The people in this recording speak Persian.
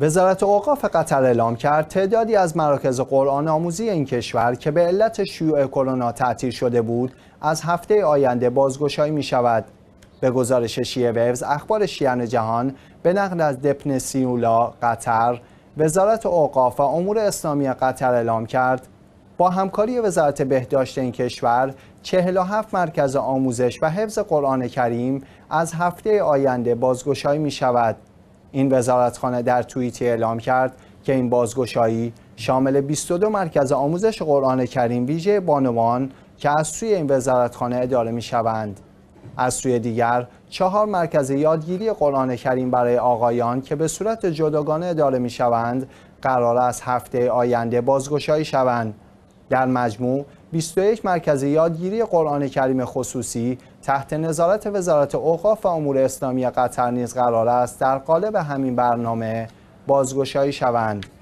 وزارت اوقاف قطر اعلام کرد تعدادی از مراکز قرآن آموزی این کشور که به علت شیوع کرونا تعطیل شده بود از هفته آینده بازگشایی می شود. به گزارش شیعه ویوز اخبار شیعن جهان به نقل از دپن سیولا قطر وزارت اوقاف و امور اسلامی قطر اعلام کرد با همکاری وزارت بهداشت این کشور 47 مرکز آموزش و حفظ قرآن کریم از هفته آینده بازگشایی می شود. این وزارتخانه در توییتی اعلام کرد که این بازگشایی شامل 22 مرکز آموزش قرآن کریم ویژه بانوان که از سوی این وزارتخانه اداره می شوند. از سوی دیگر چهار مرکز یادگیری قرآن کریم برای آقایان که به صورت جداگانه اداره می شوند قرار است هفته آینده بازگشایی شوند. در مجموع 21 مرکز یادگیری قرآن کریم خصوصی تحت نظارت وزارت اوقاف و امور اسلامی قطر نیز قرار است در قالب همین برنامه بازگشایی شوند